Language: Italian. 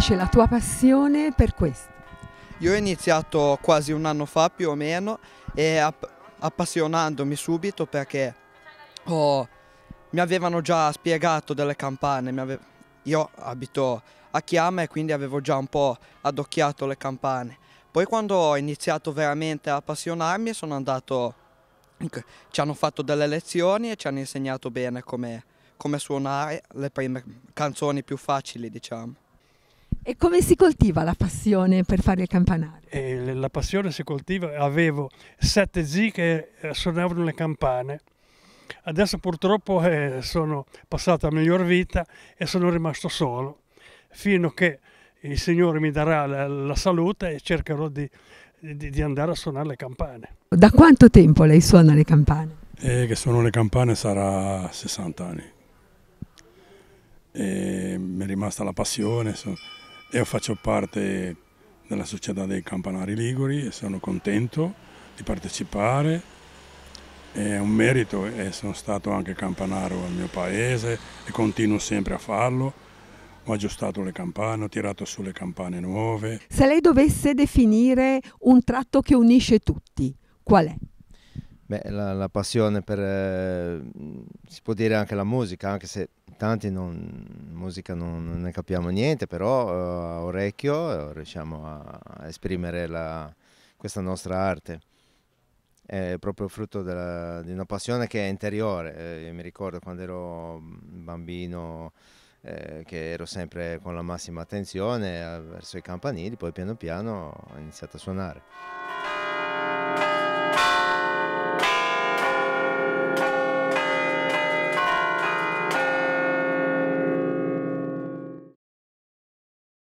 nasce la tua passione per questo? Io ho iniziato quasi un anno fa più o meno e appassionandomi subito perché oh, mi avevano già spiegato delle campane, io abito a Chiama e quindi avevo già un po' adocchiato le campane. Poi quando ho iniziato veramente a appassionarmi sono andato, ci hanno fatto delle lezioni e ci hanno insegnato bene come, come suonare le prime canzoni più facili diciamo. E come si coltiva la passione per fare il campanario? E la passione si coltiva, avevo sette zii che eh, suonavano le campane. Adesso purtroppo eh, sono passato a miglior vita e sono rimasto solo, fino a che il Signore mi darà la, la salute e cercherò di, di, di, andare a suonare le campane. Da quanto tempo lei suona le campane? Eh, che suono le campane sarà 60 anni. E mi è rimasta la passione. So io faccio parte della Società dei Campanari Liguri e sono contento di partecipare. È un merito e sono stato anche campanaro al mio paese e continuo sempre a farlo. Ho aggiustato le campane, ho tirato su le campane nuove. Se lei dovesse definire un tratto che unisce tutti, qual è? Beh, la, la, passione per, eh, si può dire anche la musica, anche se tanti non, musica non, non, ne capiamo niente, però uh, a orecchio eh, riusciamo a, a esprimere la, questa nostra arte. È proprio frutto della, di una passione che è interiore. Eh, mi ricordo quando ero mm, bambino eh, che ero sempre con la massima attenzione eh, verso i campanili, poi piano piano ho iniziato a suonare.